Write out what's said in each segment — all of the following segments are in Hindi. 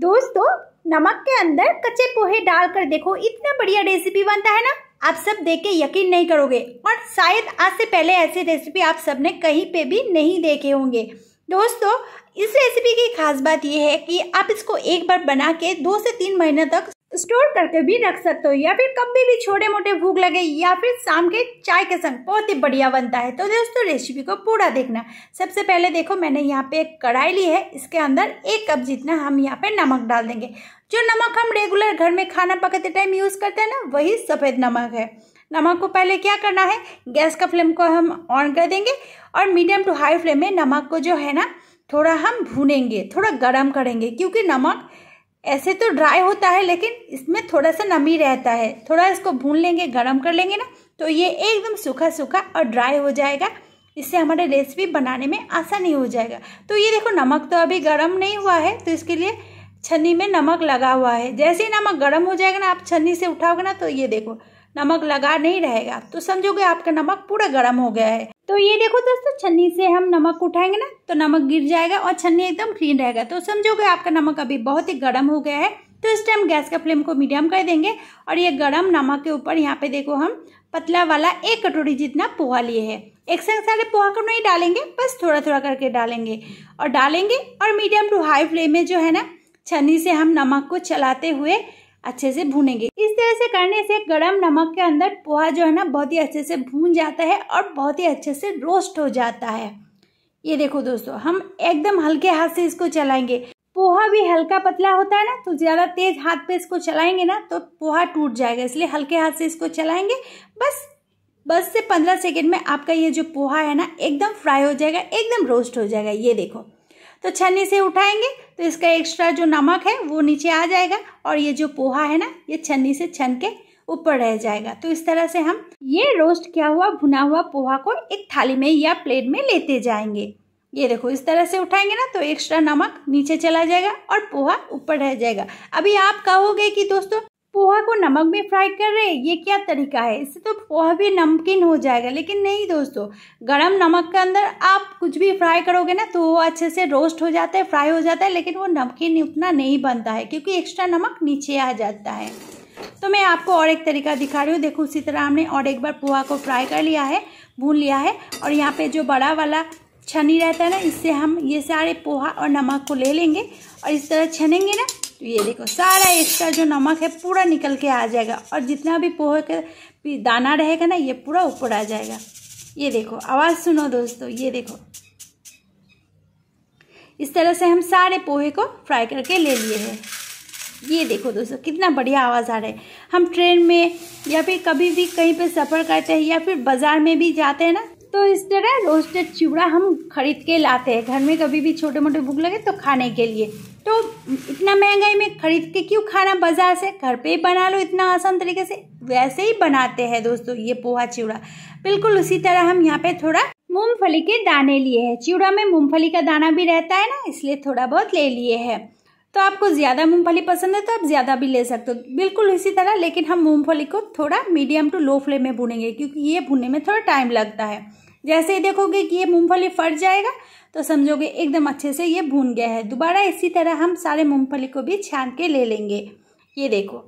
दोस्तों नमक के अंदर कच्चे पोहे डालकर देखो इतना बढ़िया रेसिपी बनता है ना आप सब देख के यकीन नहीं करोगे और शायद आज से पहले ऐसी रेसिपी आप सबने कहीं पे भी नहीं देखे होंगे दोस्तों इस रेसिपी की खास बात यह है कि आप इसको एक बार बना के दो से तीन महीने तक स्टोर करके भी रख सकते हो या फिर कभी भी छोटे मोटे भूख लगे या फिर शाम के चाय के संग बहुत ही बढ़िया बनता है तो दोस्तों रेसिपी को पूरा देखना सबसे पहले देखो मैंने यहाँ पे एक कढ़ाई ली है इसके अंदर एक कप जितना हम यहाँ पे नमक डाल देंगे जो नमक हम रेगुलर घर में खाना पकाते टाइम यूज़ करते हैं ना वही सफ़ेद नमक है नमक को पहले क्या करना है गैस का फ्लेम को हम ऑन कर देंगे और मीडियम टू हाई फ्लेम में नमक को जो है ना थोड़ा हम भूनेंगे थोड़ा गर्म करेंगे क्योंकि नमक ऐसे तो ड्राई होता है लेकिन इसमें थोड़ा सा नमी रहता है थोड़ा इसको भून लेंगे गर्म कर लेंगे ना तो ये एकदम सूखा सूखा और ड्राई हो जाएगा इससे हमारे रेसिपी बनाने में आसानी हो जाएगा तो ये देखो नमक तो अभी गर्म नहीं हुआ है तो इसके लिए छन्नी में नमक लगा हुआ है जैसे ही नमक गर्म हो जाएगा ना आप छन्नी से उठाओगे ना तो ये देखो नमक लगा नहीं रहेगा तो समझोगे आपका नमक पूरा गर्म हो गया है तो ये देखो दोस्तों छन्नी से हम नमक उठाएंगे ना तो नमक गिर जाएगा और छन्नी एकदम क्लीन रहेगा तो समझोगे आपका नमक अभी बहुत ही गर्म हो गया है तो इस टाइम गैस का फ्लेम को मीडियम कर देंगे और ये गर्म नमक के ऊपर यहाँ पे देखो हम पतला वाला एक कटोरी जितना पोहा लिए है एक संग सारे पोहा को नहीं डालेंगे बस थोड़ा थोड़ा करके डालेंगे और डालेंगे और मीडियम टू हाई फ्लेम में जो है ना छन्नी से हम नमक को चलाते हुए अच्छे से भूनेंगे तरह से करने से गरम नमक के अंदर पोहा जो है ना बहुत ही अच्छे से भून जाता है और बहुत ही अच्छे से रोस्ट हो जाता है ये देखो दोस्तों हम एकदम हल्के हाथ से इसको चलाएंगे पोहा भी हल्का पतला होता है ना तो ज़्यादा तेज हाथ पे इसको चलाएंगे ना तो पोहा टूट जाएगा इसलिए हल्के हाथ से इसको चलाएंगे बस बस से पंद्रह सेकेंड में आपका ये जो पोहा है ना एकदम फ्राई हो जाएगा एकदम रोस्ट हो जाएगा ये देखो तो छन्नी से उठाएंगे तो इसका एक्स्ट्रा जो नमक है वो नीचे आ जाएगा और ये जो पोहा है ना ये छन्नी से छन के ऊपर रह जाएगा तो इस तरह से हम ये रोस्ट किया हुआ भुना हुआ पोहा को एक थाली में या प्लेट में लेते जाएंगे ये देखो इस तरह से उठाएंगे ना तो एक्स्ट्रा नमक नीचे चला जाएगा और पोहा ऊपर रह जाएगा अभी आप कहोगे कि दोस्तों पोहा को नमक में फ्राई कर रहे हैं ये क्या तरीका है इससे तो पोहा भी नमकीन हो जाएगा लेकिन नहीं दोस्तों गरम नमक के अंदर आप कुछ भी फ्राई करोगे ना तो वो अच्छे से रोस्ट हो जाता है फ्राई हो जाता है लेकिन वो नमकीन उतना नहीं बनता है क्योंकि एक्स्ट्रा नमक नीचे आ जाता है तो मैं आपको और एक तरीका दिखा रही हूँ देखो उसी तरह हमने और एक बार पोहा को फ्राई कर लिया है भून लिया है और यहाँ पर जो बड़ा वाला छनी रहता है ना इससे हम ये सारे पोहा और नमक को ले लेंगे और इस तरह छनेंगे ना तो ये देखो सारा एक्स्ट्रा जो नमक है पूरा निकल के आ जाएगा और जितना भी पोहे का दाना रहेगा ना ये पूरा ऊपर आ जाएगा ये देखो आवाज़ सुनो दोस्तों ये देखो इस तरह से हम सारे पोहे को फ्राई करके ले लिए हैं ये देखो दोस्तों कितना बढ़िया आवाज़ आ रहा है हम ट्रेन में या फिर कभी भी कहीं पे सफ़र करते हैं या फिर बाज़ार में भी जाते हैं ना तो इस तरह रोस्टेड चिवड़ा हम खरीद के लाते हैं घर में कभी भी छोटे मोटे भूख लगे तो खाने के लिए तो इतना महंगाई में खरीद के क्यों खाना बाजार से घर पे ही बना लो इतना आसान तरीके से वैसे ही बनाते हैं दोस्तों ये पोहा चिवड़ा बिल्कुल उसी तरह हम यहाँ पे थोड़ा मूंगफली के दाने लिए हैं चिवड़ा में मूंगफली का दाना भी रहता है ना इसलिए थोड़ा बहुत ले लिए है तो आपको ज़्यादा मूंगफली पसंद है तो आप ज़्यादा भी ले सकते हो बिल्कुल इसी तरह लेकिन हम मूंगफली को थोड़ा मीडियम टू लो फ्लेम में भुनेंगे क्योंकि ये भुनने में थोड़ा टाइम लगता है जैसे ही देखोगे कि ये मूंगफली फट जाएगा तो समझोगे एकदम अच्छे से ये भून गया है दोबारा इसी तरह हम सारे मूँगफली को भी छान के ले लेंगे ये देखो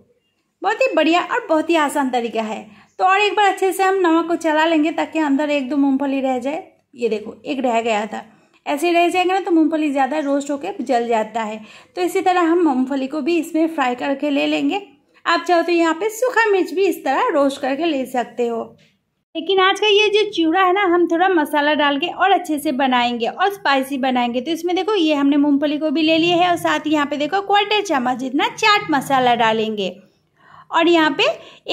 बहुत ही बढ़िया और बहुत ही आसान तरीका है तो और एक बार अच्छे से हम नमक को चला लेंगे ताकि अंदर एक दो मूँगफली रह जाए ये देखो एक रह गया था ऐसे रह जाएंगे ना तो मूँगफली ज़्यादा रोस्ट होकर जल जाता है तो इसी तरह हम मूँगफली को भी इसमें फ्राई करके ले लेंगे आप चाहो तो यहाँ पे सूखा मिर्च भी इस तरह रोस्ट करके ले सकते हो लेकिन आज का ये जो चूड़ा है ना हम थोड़ा मसाला डाल के और अच्छे से बनाएंगे और स्पाइसी बनाएंगे तो इसमें देखो ये हमने मूंगफली को भी ले लिए है और साथ ही यहाँ पे देखो क्वार्टर चम्मच जितना चाट मसाला डालेंगे और यहाँ पे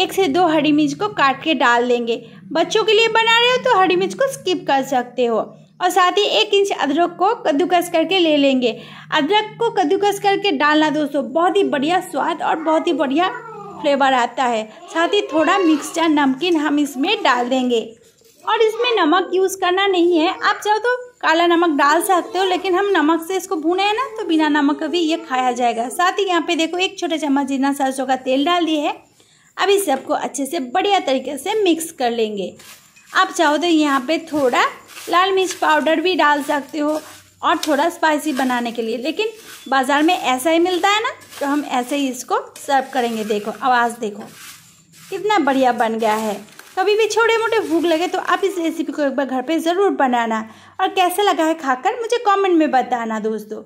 एक से दो हरी मिर्च को काट के डाल देंगे बच्चों के लिए बना रहे हो तो हरी मिर्च को स्किप कर सकते हो और साथ ही एक इंच अदरक को कद्दूकस करके ले लेंगे अदरक को कद्दूकस करके डालना दोस्तों बहुत ही बढ़िया स्वाद और बहुत ही बढ़िया फ्लेवर आता है साथ ही थोड़ा मिक्सचर नमकीन हम इसमें डाल देंगे और इसमें नमक यूज़ करना नहीं है आप चाहो तो काला नमक डाल सकते हो लेकिन हम नमक से इसको भुने हैं ना तो बिना नमक भी ये खाया जाएगा साथ ही यहाँ पे देखो एक छोटा चम्मच जितना सरसों का तेल डाल दिए है अब इस सबको अच्छे से बढ़िया तरीके से मिक्स कर लेंगे आप चाहो तो यहाँ पे थोड़ा लाल मिर्च पाउडर भी डाल सकते हो और थोड़ा स्पाइसी बनाने के लिए लेकिन बाज़ार में ऐसा ही मिलता है ना तो हम ऐसे ही इसको सर्व करेंगे देखो आवाज़ देखो कितना बढ़िया बन गया है कभी भी छोटे मोटे भूख लगे तो आप इस रेसिपी को एक बार घर पे ज़रूर बनाना और कैसा लगा है खाकर मुझे कमेंट में बताना दोस्तों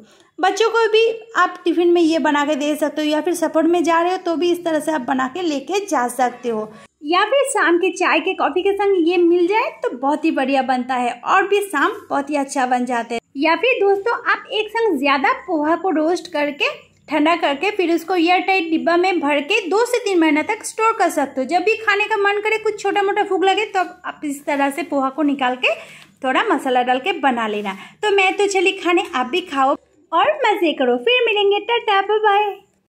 बच्चों को भी आप टिफ़िन में ये बना के दे सकते हो या फिर सपोर्ट में जा रहे हो तो भी इस तरह से आप बना के लेके जा सकते हो या फिर शाम के चाय के कॉफ़ी के संग ये मिल जाए तो बहुत ही बढ़िया बनता है और भी शाम बहुत ही अच्छा बन जाते हैं या फिर दोस्तों आप एक संग ज़्यादा पोहा को रोस्ट करके ठंडा करके फिर उसको एयर टाइट डिब्बा में भर के दो से तीन महीना तक स्टोर कर सकते हो जब भी खाने का मन करे कुछ छोटा मोटा फूक लगे तो आप इस तरह से पोहा को निकाल के थोड़ा मसाला डाल के बना लेना तो मैं तो चली खाने आप भी खाओ और मज़े करो फिर मिलेंगे टाटा बाय